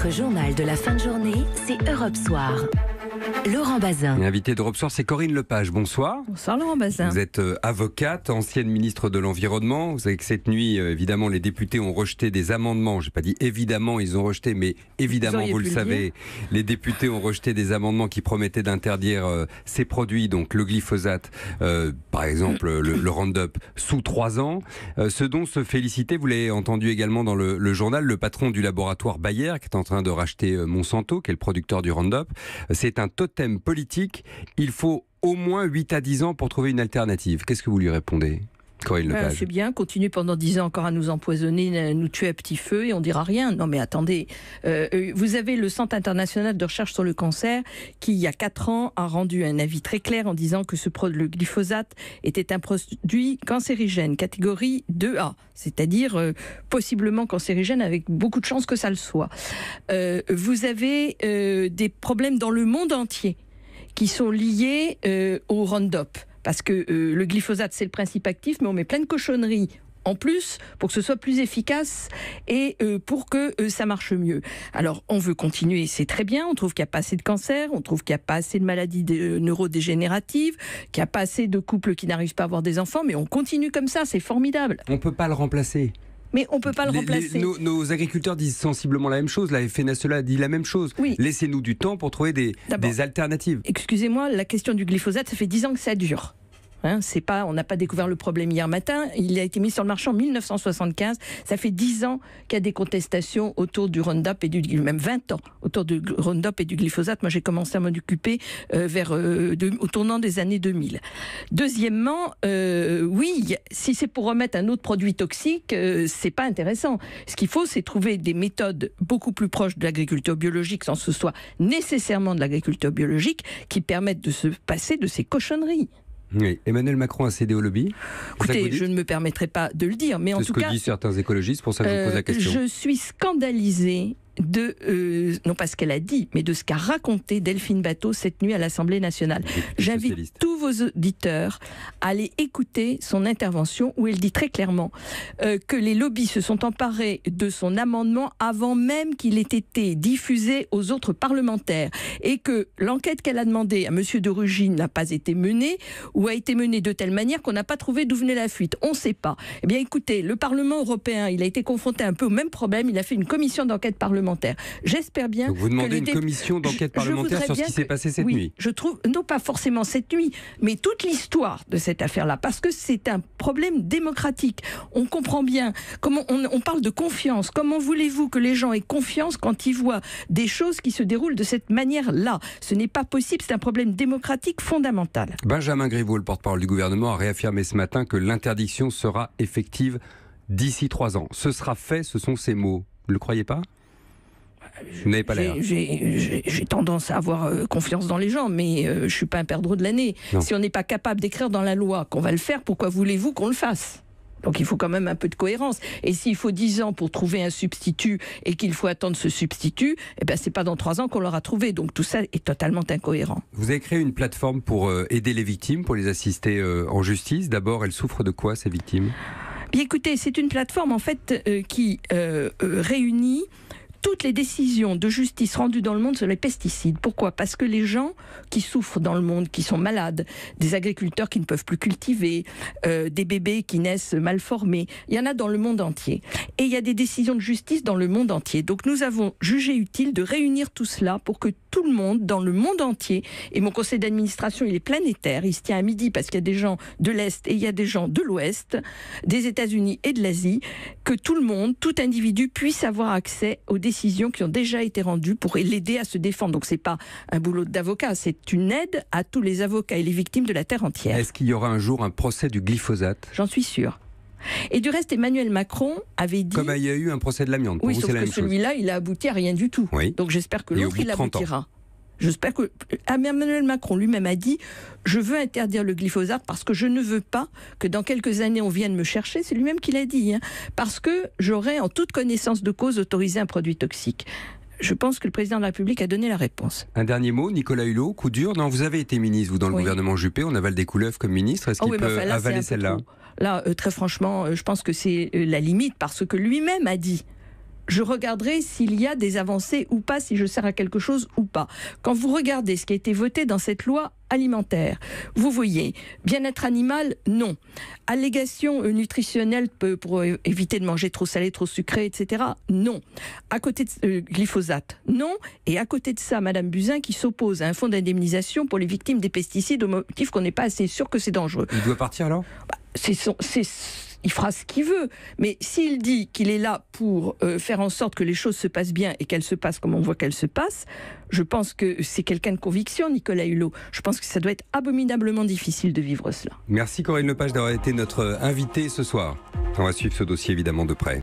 Votre journal de la fin de journée, c'est Europe Soir. Laurent Bazin. L'invité de Soir, c'est Corinne Lepage. Bonsoir. Bonsoir Laurent Bazin. Vous êtes euh, avocate, ancienne ministre de l'Environnement. Vous savez que cette nuit, euh, évidemment, les députés ont rejeté des amendements. J'ai pas dit évidemment, ils ont rejeté, mais évidemment, vous, le, savez, les députés ont rejeté des amendements qui promettaient d'interdire euh, ces produits, donc le glyphosate, par exemple le, Roundup, sous trois ans. ce dont se féliciter, vous l'avez entendu également dans le, le, journal, le patron du laboratoire Bayer, qui est en train de racheter Monsanto, qui est le producteur du Roundup. C'est un totem politique, il faut au moins 8 à 10 ans pour trouver une alternative. Qu'est-ce que vous lui répondez Quoi, il ah, C'est bien, continue pendant dix ans encore à nous empoisonner, nous tuer à petit feu et on dira rien. Non mais attendez, euh, euh, vous avez le Centre international de recherche sur le cancer qui, il y a quatre ans, a rendu un avis très clair en disant que ce le glyphosate était un produit cancérigène, catégorie 2A, c'est-à-dire euh, possiblement cancérigène avec beaucoup de chances que ça le soit. vous avez des problèmes dans le monde entier qui sont liés au Roundup parce que euh, le glyphosate, c'est le principe actif, mais on met plein de cochonneries en plus pour que ce soit plus efficace et euh, pour que euh, ça marche mieux. Alors on veut continuer, c'est très bien, on trouve qu'il n'y a pas assez de cancers, on trouve qu'il n'y a pas assez de maladies neurodégénératives, qu'il n'y a pas assez de couples qui n'arrivent pas à avoir des enfants, mais on continue comme ça, c'est formidable. On ne peut pas le remplacer. Mais on ne peut pas le remplacer. nos, agriculteurs disent sensiblement la même chose. La FNSEA dit la même chose. Oui. Laissez-nous du temps pour trouver des, des alternatives. Excusez-moi, la question du glyphosate, ça fait 10 ans que ça dure. Hein, on n'a pas découvert le problème hier matin. Il a été mis sur le marché en 1975. Ça fait 10 ans qu'il y a des contestations autour du Roundup et du même 20 ans autour du Roundup et du glyphosate. Moi, j'ai commencé à m'en occuper euh, vers euh, au tournant des années 2000. Deuxièmement, euh, oui, si c'est pour remettre un autre produit toxique, c'est pas intéressant. Ce qu'il faut, c'est trouver des méthodes beaucoup plus proches de l'agriculture biologique, sans que ce soit nécessairement de l'agriculture biologique, qui permettent de se passer de ces cochonneries. Emmanuel Macron a cédé au lobby Écoutez, je ne me permettrai pas de le dire, mais en tout ce que disent certains écologistes, pour ça que je vous pose la euh, question. Je suis scandalisée de, euh, non pas ce qu'elle a dit, mais de ce qu'a raconté Delphine Bateau cette nuit à l'Assemblée nationale. J'invite tous vos auditeurs à aller écouter son intervention où elle dit très clairement euh, que les lobbies se sont emparés de son amendement avant même qu'il ait été diffusé aux autres parlementaires et que l'enquête qu'elle a demandée à M. de Rugy n'a pas été menée ou a été menée de telle manière qu'on n'a pas trouvé d'où venait la fuite. On ne sait pas. Eh bien écoutez, le Parlement européen, il a été confronté un peu au même problème. Il a fait une commission d'enquête parlementaire J'espère bien. vous demandez une commission d'enquête parlementaire sur ce qui s'est passé cette nuit. Je trouve, non pas forcément cette nuit, mais toute l'histoire de cette affaire-là, parce que c'est un problème démocratique. On comprend bien comment on, parle de confiance. Comment voulez-vous que les gens aient confiance quand ils voient des choses qui se déroulent de cette manière-là Ce n'est pas possible. C'est un problème démocratique fondamental. Benjamin Griveaux, le porte-parole du gouvernement, a réaffirmé ce matin que l'interdiction sera effective d'ici trois ans. Ce sera fait, ce sont ces mots. Vous ne le croyez pas j'ai tendance à avoir euh, confiance dans les gens, mais euh, je ne suis pas un perdreau de l'année. Si on n'est pas capable d'écrire dans la loi qu'on va le faire, pourquoi voulez-vous qu'on le fasse donc il faut quand même un peu de cohérence. Et s'il faut 10 ans pour trouver un substitut et qu'il faut attendre ce substitut, eh ben c'est pas dans 3 ans qu'on l'aura trouvé. Donc tout ça est totalement incohérent. Vous avez créé une plateforme pour euh, aider les victimes, pour les assister en justice. D'abord, elles souffrent de quoi ces victimes Bien écoutez, c'est une plateforme en fait qui réunit toutes les décisions de justice rendues dans le monde sur les pesticides. Pourquoi Parce que les gens qui souffrent dans le monde, qui sont malades, des agriculteurs qui ne peuvent plus cultiver, euh, des bébés qui naissent mal formés, il y en a dans le monde entier. Et il y a des décisions de justice dans le monde entier. Donc nous avons jugé utile de réunir tout cela pour que tout le monde, dans le monde entier. Et mon conseil d'administration, il est planétaire. Il se tient à midi parce qu'il y a des gens de l'Est et il y a des gens de l'Ouest, des États-Unis et de l'Asie, que tout le monde, tout individu puisse avoir accès aux décisions qui ont déjà été rendues pour l'aider à se défendre. Donc n'est pas un boulot d'avocat, c'est une aide à tous les avocats et les victimes de la terre entière. Est-ce qu'il y aura un jour un procès du glyphosate J'en suis sûr. Et du reste, Emmanuel Macron avait dit. Comme il y a eu un procès de l'amiante. Oui, sauf que celui-là, il a abouti à rien du tout. Donc j'espère que l'autre, il aboutira. J'espère que euh, Emmanuel Macron lui-même a dit je veux interdire le glyphosate parce que je ne veux pas que dans quelques années on vienne me chercher. C'est lui-même qui l'a dit hein. parce que j'aurais en toute connaissance de cause autorisé un produit toxique. Je pense que le président de la République a donné la réponse. Un dernier mot, Nicolas Hulot, coup dur. Non, vous avez été ministre, vous, dans le gouvernement Juppé. On avale des couleuvres comme ministre. Est-ce oh qu'il peut avaler celle-là Là, euh, très franchement, euh, je pense que c'est euh, la limite parce que lui-même a dit je regarderai s'il y a des avancées ou pas, si je sers à quelque chose ou pas. Quand vous regardez ce qui a été voté dans cette loi alimentaire, vous voyez, bien-être animal, non. Allégation nutritionnelle pour éviter de manger trop salé, trop sucré, etc., non. À côté de euh, glyphosate, non. Et à côté de ça, Madame Buzyn qui s'oppose à un fonds d'indemnisation pour les victimes des pesticides au motif qu'on n'est pas assez sûr que c'est dangereux. Il doit partir alors bah, c'est son, il fera ce qu'il veut. Mais s'il dit qu'il est là pour euh, faire en sorte que les choses se passent bien et qu'elles se passent comme on voit qu'elles se passent, je pense que c'est quelqu'un de conviction, Nicolas Hulot. Je pense que ça doit être abominablement difficile de vivre cela. Merci Corinne Lepage d'avoir été notre invitée ce soir. On va suivre ce dossier évidemment de près.